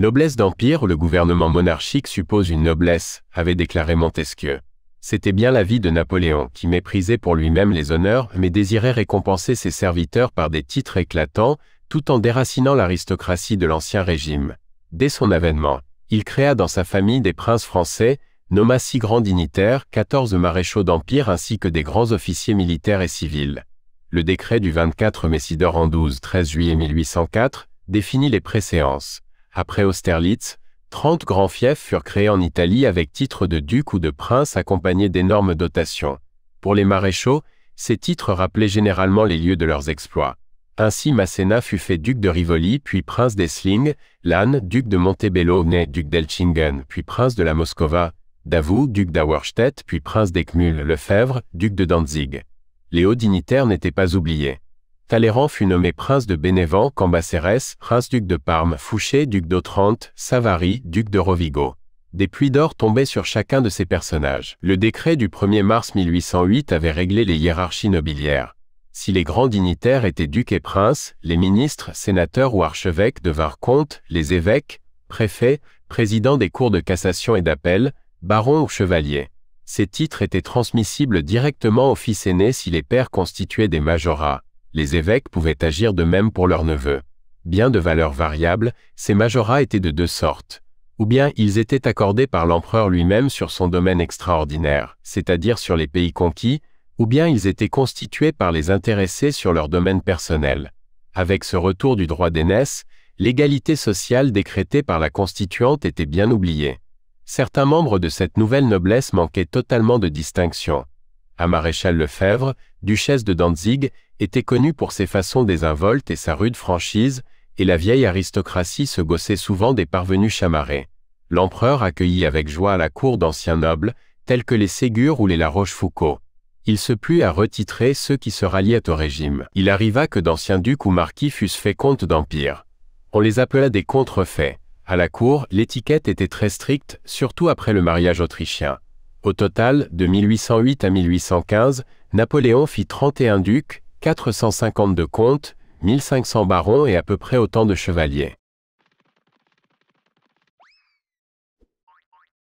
Noblesse d'empire ou le gouvernement monarchique suppose une noblesse, avait déclaré Montesquieu. C'était bien l'avis de Napoléon qui méprisait pour lui-même les honneurs mais désirait récompenser ses serviteurs par des titres éclatants, tout en déracinant l'aristocratie de l'Ancien Régime. Dès son avènement, il créa dans sa famille des princes français, nomma six grands dignitaires, quatorze maréchaux d'empire ainsi que des grands officiers militaires et civils. Le décret du 24 Messidor en 12-13 juillet 1804 définit les préséances. Après Austerlitz, 30 grands fiefs furent créés en Italie avec titre de duc ou de prince accompagnés d'énormes dotations. Pour les maréchaux, ces titres rappelaient généralement les lieux de leurs exploits. Ainsi Masséna fut fait duc de Rivoli, puis prince d'Essling, Lannes, duc de Montebello, né duc d'Elchingen, puis prince de la Moscova, Davout, duc d'Auerstedt, puis prince d'Ekmul, Lefebvre, duc de Danzig. Les hauts dignitaires n'étaient pas oubliés. Talleyrand fut nommé prince de Bénévent, Cambacérès, prince-duc de Parme, Fouché, duc d'Otrante, Savary, duc de Rovigo. Des puits d'or tombaient sur chacun de ces personnages. Le décret du 1er mars 1808 avait réglé les hiérarchies nobilières. Si les grands dignitaires étaient ducs et princes, les ministres, sénateurs ou archevêques devinrent comtes, les évêques, préfets, présidents des cours de cassation et d'appel, barons ou chevaliers. Ces titres étaient transmissibles directement aux fils aînés si les pères constituaient des majorats. Les évêques pouvaient agir de même pour leurs neveux. Bien de valeur variable, ces majorats étaient de deux sortes. Ou bien ils étaient accordés par l'empereur lui-même sur son domaine extraordinaire, c'est-à-dire sur les pays conquis, ou bien ils étaient constitués par les intéressés sur leur domaine personnel. Avec ce retour du droit d'aînesse, l'égalité sociale décrétée par la Constituante était bien oubliée. Certains membres de cette nouvelle noblesse manquaient totalement de distinction à Maréchal Lefebvre, duchesse de Danzig, était connue pour ses façons désinvoltes et sa rude franchise, et la vieille aristocratie se gossait souvent des parvenus chamarrés. L'empereur accueillit avec joie à la cour d'anciens nobles, tels que les Ségur ou les La Rochefoucauld. Il se plut à retitrer ceux qui se ralliaient au régime. Il arriva que d'anciens ducs ou marquis fussent faits comtes d'empire. On les appela des contrefaits. À la cour, l'étiquette était très stricte, surtout après le mariage autrichien. Au total, de 1808 à 1815, Napoléon fit 31 ducs, 452 comtes, 1500 barons et à peu près autant de chevaliers.